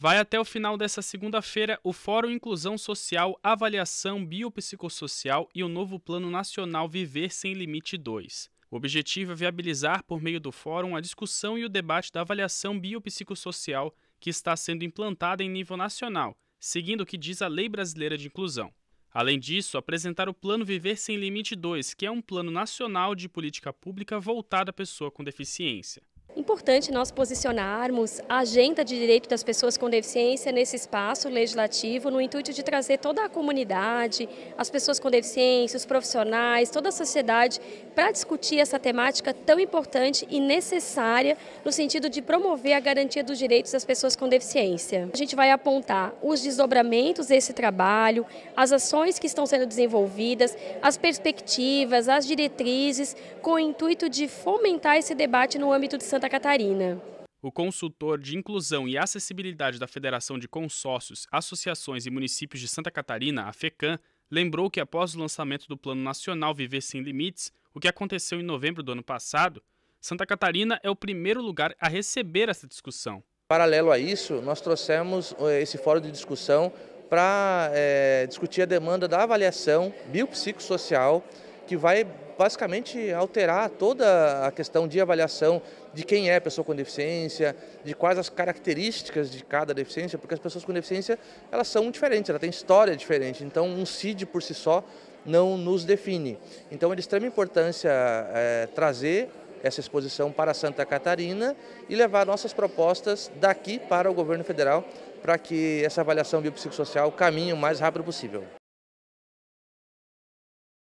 Vai até o final dessa segunda-feira o Fórum Inclusão Social, Avaliação Biopsicossocial e o novo Plano Nacional Viver Sem Limite 2. O objetivo é viabilizar, por meio do fórum, a discussão e o debate da avaliação biopsicossocial que está sendo implantada em nível nacional, seguindo o que diz a Lei Brasileira de Inclusão. Além disso, apresentar o Plano Viver Sem Limite 2, que é um plano nacional de política pública voltado à pessoa com deficiência importante nós posicionarmos a agenda de direito das pessoas com deficiência nesse espaço legislativo, no intuito de trazer toda a comunidade, as pessoas com deficiência, os profissionais, toda a sociedade, para discutir essa temática tão importante e necessária no sentido de promover a garantia dos direitos das pessoas com deficiência. A gente vai apontar os desdobramentos desse trabalho, as ações que estão sendo desenvolvidas, as perspectivas, as diretrizes, com o intuito de fomentar esse debate no âmbito de Santa Santa Catarina. O consultor de inclusão e acessibilidade da Federação de Consórcios, Associações e Municípios de Santa Catarina, a FECAM, lembrou que após o lançamento do Plano Nacional Viver Sem Limites, o que aconteceu em novembro do ano passado, Santa Catarina é o primeiro lugar a receber essa discussão. Paralelo a isso, nós trouxemos eh, esse fórum de discussão para é, eh, discutir a demanda da avaliação biopsicossocial que vai basicamente alterar toda a questão de avaliação de quem é a pessoa com deficiência, de quais as características de cada deficiência, porque as pessoas com deficiência elas são diferentes, elas têm história diferente. Então, um CID por si só não nos define. Então, é de extrema importância é, trazer essa exposição para Santa Catarina e levar nossas propostas daqui para o governo federal para que essa avaliação biopsicossocial caminhe o mais rápido possível.